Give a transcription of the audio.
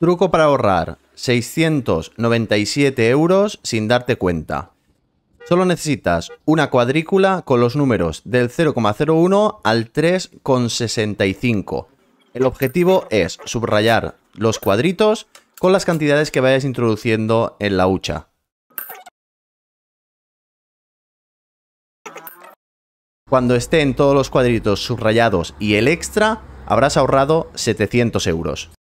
Truco para ahorrar 697 euros sin darte cuenta. Solo necesitas una cuadrícula con los números del 0,01 al 3,65. El objetivo es subrayar los cuadritos con las cantidades que vayas introduciendo en la hucha. Cuando estén todos los cuadritos subrayados y el extra, habrás ahorrado 700 euros.